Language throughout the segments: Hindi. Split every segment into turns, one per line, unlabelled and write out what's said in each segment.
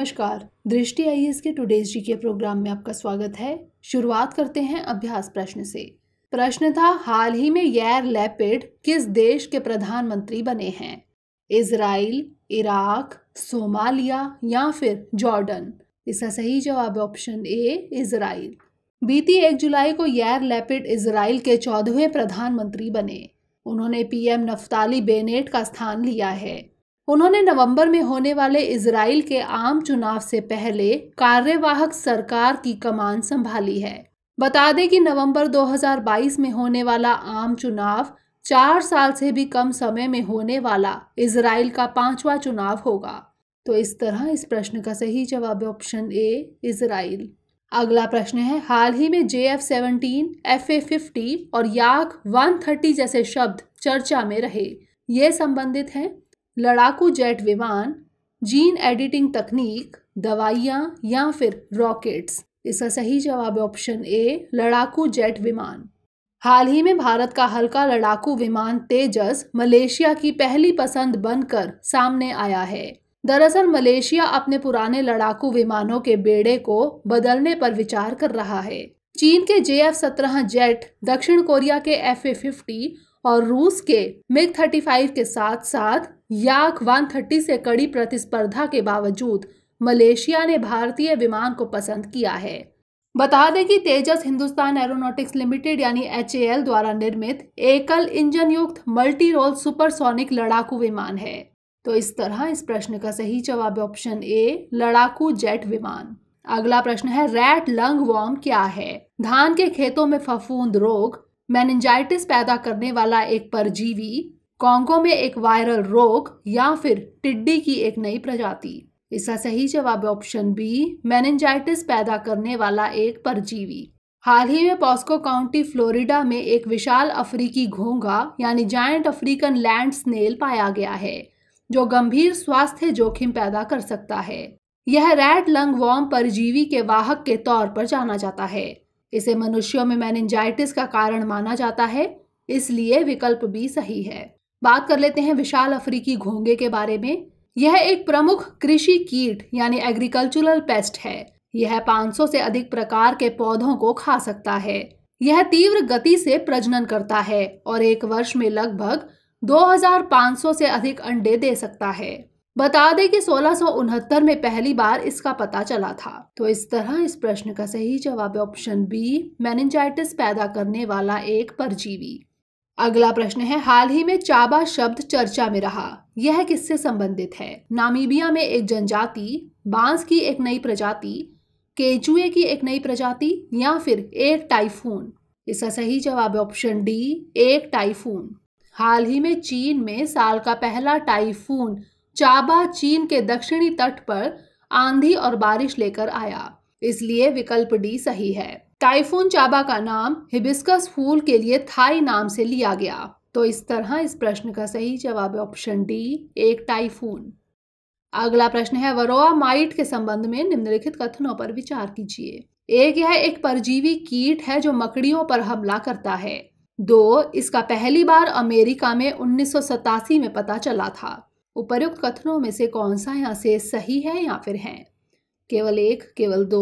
नमस्कार दृष्टि आई एस के टुडेज जी के प्रोग्राम में आपका स्वागत है शुरुआत करते हैं अभ्यास प्रश्न से प्रश्न था हाल ही में यैर लेपिड किस देश के प्रधानमंत्री बने हैं इसराइल इराक सोमालिया या फिर जॉर्डन इसका सही जवाब ऑप्शन ए इसराइल बीती एक जुलाई को यैर लेपिड इसराइल के चौदहवें प्रधानमंत्री बने उन्होंने पीएम नफ्ताली बेनेट का स्थान लिया है उन्होंने नवंबर में होने वाले इसराइल के आम चुनाव से पहले कार्यवाहक सरकार की कमान संभाली है बता दें कि नवंबर 2022 में होने वाला आम चुनाव चार साल से भी कम समय में होने वाला इसराइल का पांचवा चुनाव होगा तो इस तरह इस प्रश्न का सही जवाब ऑप्शन ए इसराइल अगला प्रश्न है हाल ही में J F seventeen F A fifty और याक वन थर्टी जैसे शब्द चर्चा में रहे ये संबंधित हैं लड़ाकू जेट विमान जीन एडिटिंग तकनीक दवाइयाँ या फिर रॉकेट्स इसका सही जवाब है ऑप्शन ए लड़ाकू जेट विमान हाल ही में भारत का हल्का लड़ाकू विमान तेजस मलेशिया की पहली पसंद बनकर सामने आया है दरअसल मलेशिया अपने पुराने लड़ाकू विमानों के बेड़े को बदलने पर विचार कर रहा है चीन के जे एफ सत्रह जेट दक्षिण कोरिया के एफ ए फिफ्टी और रूस के मिग 35 के साथ साथ याक 130 से कड़ी प्रतिस्पर्धा के बावजूद मलेशिया ने भारतीय विमान को पसंद किया है बता दें कि तेजस हिंदुस्तान एरोनॉटिक्स लिमिटेड यानी एच द्वारा निर्मित एकल इंजन युक्त मल्टी रोल सुपरसोनिक लड़ाकू विमान है तो इस तरह इस प्रश्न का सही जवाब ऑप्शन ए लड़ाकू जेट विमान अगला प्रश्न है रैट लंग वॉर्म क्या है धान के खेतों में फफूंद रोग मैनजाइटिस पैदा करने वाला एक परजीवी कॉन्गो में एक वायरल रोग या फिर टिड्डी की एक नई प्रजाति इसका सही जवाब ऑप्शन बी मैनजाइटिस पैदा करने वाला एक परजीवी हाल ही में पॉस्को काउंटी फ्लोरिडा में एक विशाल अफ्रीकी घोंगा यानी जायंट अफ्रीकन लैंड स्नेल पाया गया है जो गंभीर स्वास्थ्य जोखिम पैदा कर सकता है यह रेड लंग वॉर्म परजीवी के वाहक के तौर पर जाना जाता है इसे मनुष्यों में मैनजाइटिस का कारण माना जाता है इसलिए विकल्प भी सही है बात कर लेते हैं विशाल अफ्रीकी घोंगे के बारे में यह एक प्रमुख कृषि कीट यानी एग्रीकल्चरल पेस्ट है यह 500 से अधिक प्रकार के पौधों को खा सकता है यह तीव्र गति से प्रजनन करता है और एक वर्ष में लगभग 2500 से अधिक अंडे दे सकता है बता दें कि सोलह में पहली बार इसका पता चला था तो इस तरह इस प्रश्न का सही जवाब ऑप्शन बी मैनेजाइटिस पैदा करने वाला एक परजीवी अगला प्रश्न है हाल ही में चाबा शब्द चर्चा में रहा यह किससे संबंधित है नामीबिया में एक जनजाति बांस की एक नई प्रजाति केचुए की एक नई प्रजाति या फिर एक टाइफून इसका सही जवाब ऑप्शन डी एक टाइफून हाल ही में चीन में साल का पहला टाइफून चाबा चीन के दक्षिणी तट पर आंधी और बारिश लेकर आया इसलिए विकल्प डी सही है टाइफून चाबा का नाम हिबिस्कस फूल के लिए थाई नाम से लिया गया तो इस तरह इस प्रश्न का सही जवाब ऑप्शन डी एक टाइफून अगला प्रश्न है वरोआ माइट के संबंध में निम्नलिखित कथनों पर विचार कीजिए एक यह एक परजीवी कीट है जो मकड़ियों पर हमला करता है दो इसका पहली बार अमेरिका में उन्नीस में पता चला था उपर्युक्त कथनों में से कौन सा यहाँ से सही है या फिर है केवल एक केवल दो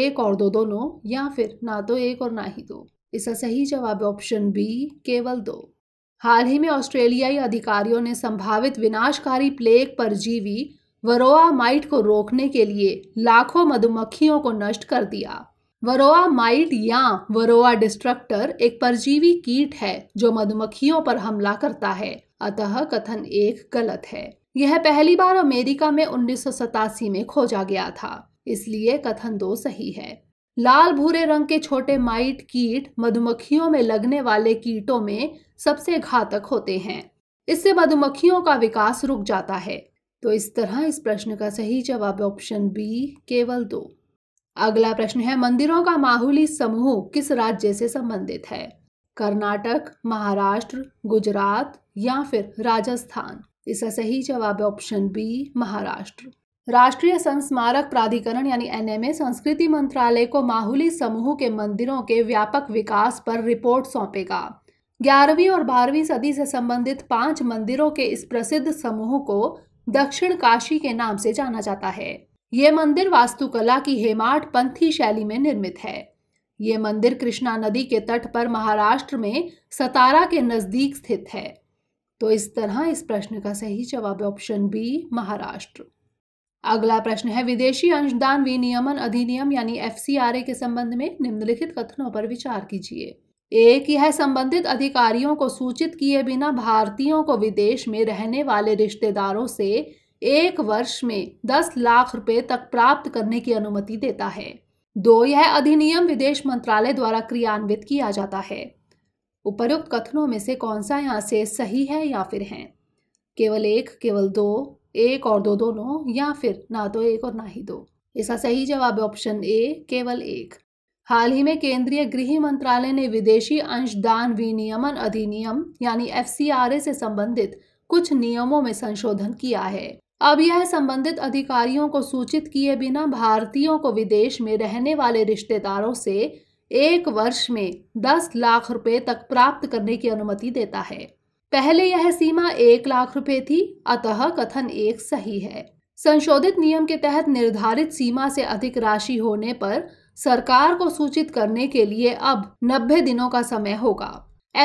एक और दो दोनों या फिर ना तो एक और ना ही दो इसका सही जवाब ऑप्शन बी केवल दो हाल ही में ऑस्ट्रेलियाई अधिकारियों ने संभावित विनाशकारी प्लेग परजीवी वरोआ माइट को रोकने के लिए लाखों मधुमक्खियों को नष्ट कर दिया वरोआ माइट या वरोआ डिस्ट्रक्टर एक परजीवी कीट है जो मधुमक्खियों पर हमला करता है अतः कथन एक गलत है यह पहली बार अमेरिका में उन्नीस में खोजा गया था इसलिए कथन दो सही है लाल भूरे रंग के छोटे माइट कीट मधुमक्खियों में लगने वाले कीटों में सबसे घातक होते हैं इससे मधुमक्खियों का विकास रुक जाता है तो इस तरह इस प्रश्न का सही जवाब ऑप्शन बी केवल दो अगला प्रश्न है मंदिरों का माहौली समूह किस राज्य से संबंधित है कर्नाटक महाराष्ट्र गुजरात या फिर राजस्थान इसका सही जवाब है ऑप्शन बी महाराष्ट्र राष्ट्रीय संस्मारक प्राधिकरण यानी एन संस्कृति मंत्रालय को माहुली समूह के मंदिरों के व्यापक विकास पर रिपोर्ट सौंपेगा ग्यारहवीं और बारहवीं सदी से संबंधित पांच मंदिरों के इस प्रसिद्ध समूह को दक्षिण काशी के नाम से जाना जाता है ये मंदिर वास्तुकला की हेमाट पंथी शैली में निर्मित है ये मंदिर कृष्णा नदी के तट पर महाराष्ट्र में सतारा के नजदीक स्थित है तो इस तरह इस प्रश्न का सही जवाब ऑप्शन बी महाराष्ट्र अगला प्रश्न है विदेशी अंशदान विनियमन अधिनियम यानी एफ के संबंध में निम्नलिखित कथनों पर विचार कीजिए एक यह संबंधित अधिकारियों को सूचित किए बिना भारतीयों को विदेश में रहने वाले रिश्तेदारों से एक वर्ष में दस लाख रुपए तक प्राप्त करने की अनुमति देता है दो यह अधिनियम विदेश मंत्रालय द्वारा क्रियान्वित किया जाता है उपरोक्त कथनों में से कौन सा यहाँ से सही है या फिर है केवल एक केवल दो एक और दो दोनों या फिर ना तो एक और ना ही दो इसका सही जवाब है ऑप्शन ए केवल एक हाल ही में केंद्रीय गृह मंत्रालय ने विदेशी अंशदान विनियमन अधिनियम यानी एफ से संबंधित कुछ नियमों में संशोधन किया है अब यह संबंधित अधिकारियों को सूचित किए बिना भारतीयों को विदेश में रहने वाले रिश्तेदारों से एक वर्ष में 10 लाख रुपए तक प्राप्त करने की अनुमति देता है पहले यह सीमा एक लाख रुपए थी अतः कथन एक सही है संशोधित नियम के तहत निर्धारित सीमा से अधिक राशि होने पर सरकार को सूचित करने के लिए अब 90 दिनों का समय होगा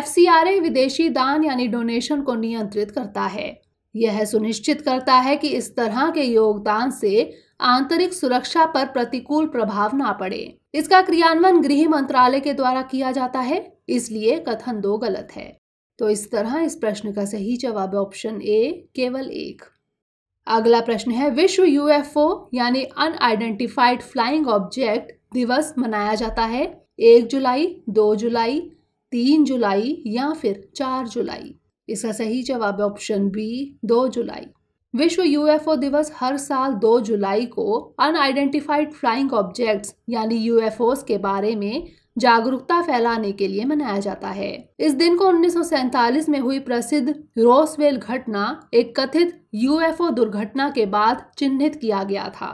एफ विदेशी दान यानी डोनेशन को नियंत्रित करता है यह सुनिश्चित करता है कि इस तरह के योगदान से आंतरिक सुरक्षा पर प्रतिकूल प्रभाव ना पड़े इसका क्रियान्वयन गृह मंत्रालय के द्वारा किया जाता है इसलिए कथन दो गलत है तो इस तरह इस प्रश्न का सही जवाब ऑप्शन ए केवल एक अगला प्रश्न है विश्व यूएफओ यानी अनआइडेंटिफाइड फ्लाइंग ऑब्जेक्ट दिवस मनाया जाता है एक जुलाई दो जुलाई तीन जुलाई या फिर चार जुलाई इसका सही जवाब ऑप्शन बी दो जुलाई विश्व यूएफओ दिवस हर साल 2 जुलाई को अनआइडेंटिफाइड फ्लाइंग ऑब्जेक्ट्स यानी यूएफओस के बारे में जागरूकता फैलाने के लिए मनाया जाता है इस दिन को उन्नीस में हुई प्रसिद्ध रोसवेल घटना एक कथित यूएफओ दुर्घटना के बाद चिन्हित किया गया था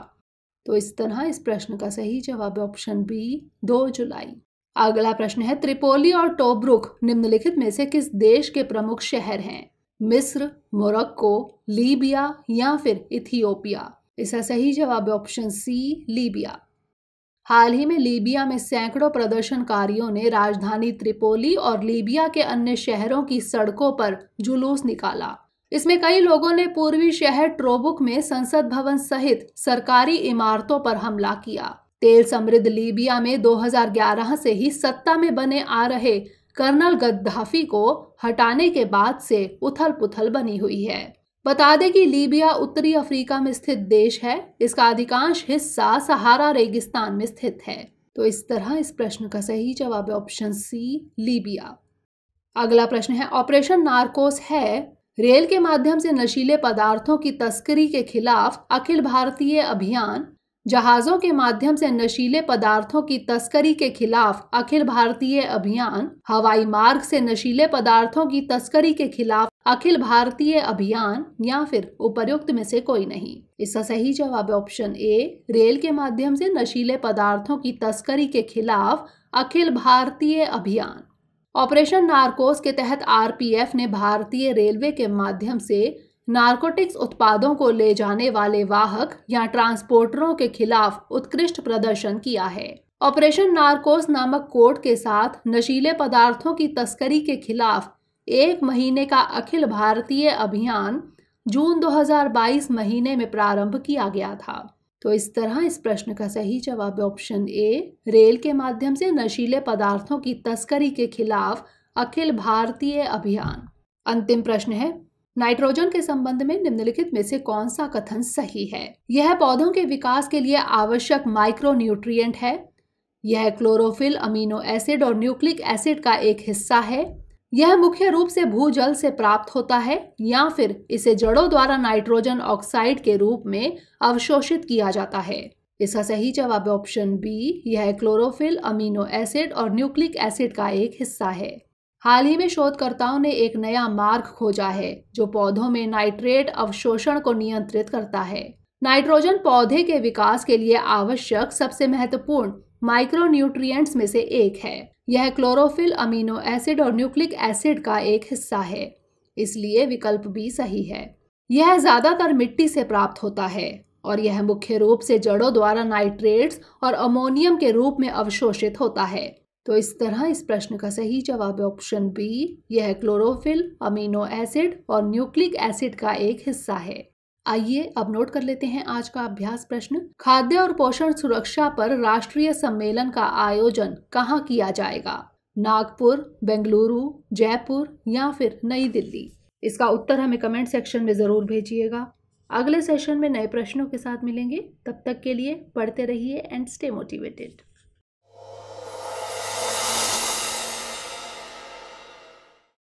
तो इस तरह इस प्रश्न का सही जवाब ऑप्शन बी 2 जुलाई अगला प्रश्न है त्रिपोली और टोब्रुक निम्नलिखित में से किस देश के प्रमुख शहर हैं मिस्र मोरक्को लीबिया या फिर इथियोपिया इसका सही जवाब है ऑप्शन सी लीबिया हाल ही में लीबिया में सैकड़ों प्रदर्शनकारियों ने राजधानी त्रिपोली और लीबिया के अन्य शहरों की सड़कों पर जुलूस निकाला इसमें कई लोगों ने पूर्वी शहर ट्रोबुक में संसद भवन सहित सरकारी इमारतों पर हमला किया तेल समृद्ध लीबिया में 2011 से ही सत्ता में बने आ रहे कर्नल गद्दाफी को हटाने के बाद से उथल पुथल बनी हुई है बता दें कि लीबिया उत्तरी अफ्रीका में स्थित देश है इसका अधिकांश हिस्सा सहारा रेगिस्तान में स्थित है तो इस तरह इस प्रश्न का सही जवाब है ऑप्शन सी लीबिया अगला प्रश्न है ऑपरेशन नार्कोस है रेल के माध्यम से नशीले पदार्थों की तस्करी के खिलाफ अखिल भारतीय अभियान जहाज़ों के माध्यम से नशीले पदार्थों की तस्करी के खिलाफ अखिल भारतीय अभियान हवाई मार्ग से नशीले पदार्थों की तस्करी के खिलाफ अखिल भारतीय अभियान या फिर उपर्युक्त में से कोई नहीं इसका सही जवाब ऑप्शन ए रेल के माध्यम से नशीले पदार्थों की तस्करी के खिलाफ अखिल भारतीय अभियान ऑपरेशन नार्कोस के तहत आरपीएफ ने भारतीय रेलवे के माध्यम से नारकोटिक्स उत्पादों को ले जाने वाले वाहक या ट्रांसपोर्टरों के खिलाफ उत्कृष्ट प्रदर्शन किया है ऑपरेशन नारकोस नामक कोड के साथ नशीले पदार्थों की तस्करी के खिलाफ एक महीने का अखिल भारतीय अभियान जून 2022 महीने में प्रारंभ किया गया था तो इस तरह इस प्रश्न का सही जवाब ऑप्शन ए रेल के माध्यम से नशीले पदार्थों की तस्करी के खिलाफ अखिल भारतीय अभियान अंतिम प्रश्न है नाइट्रोजन के संबंध में निम्नलिखित में से कौन सा कथन सही है यह पौधों के विकास के लिए आवश्यक माइक्रो न्यूट्रिएंट है यह क्लोरोफिल अमीनो एसिड और न्यूक्लिक एसिड का एक हिस्सा है यह मुख्य रूप से भूजल से प्राप्त होता है या फिर इसे जड़ों द्वारा नाइट्रोजन ऑक्साइड के रूप में अवशोषित किया जाता है इसका सही जवाब ऑप्शन बी यह क्लोरोफिल अमीनो एसिड और न्यूक्लिक एसिड का एक हिस्सा है हाल ही में शोधकर्ताओं ने एक नया मार्ग खोजा है जो पौधों में नाइट्रेट अवशोषण को नियंत्रित करता है नाइट्रोजन पौधे के विकास के लिए आवश्यक सबसे महत्वपूर्ण माइक्रोन्यूट्रिएंट्स में से एक है यह क्लोरोफिल अमीनो एसिड और न्यूक्लिक एसिड का एक हिस्सा है इसलिए विकल्प भी सही है यह ज़्यादातर मिट्टी से प्राप्त होता है और यह मुख्य रूप से जड़ों द्वारा नाइट्रेट्स और अमोनियम के रूप में अवशोषित होता है तो इस तरह इस प्रश्न का सही जवाब है ऑप्शन बी यह क्लोरोफिल अमीनो एसिड और न्यूक्लिक एसिड का एक हिस्सा है आइए अब नोट कर लेते हैं आज का अभ्यास प्रश्न खाद्य और पोषण सुरक्षा पर राष्ट्रीय सम्मेलन का आयोजन कहाँ किया जाएगा नागपुर बेंगलुरु जयपुर या फिर नई दिल्ली इसका उत्तर हमें कमेंट सेक्शन में ज़रूर भेजिएगा अगले सेशन में नए प्रश्नों के साथ मिलेंगे तब तक के लिए पढ़ते रहिए एंड स्टे मोटिवेटेड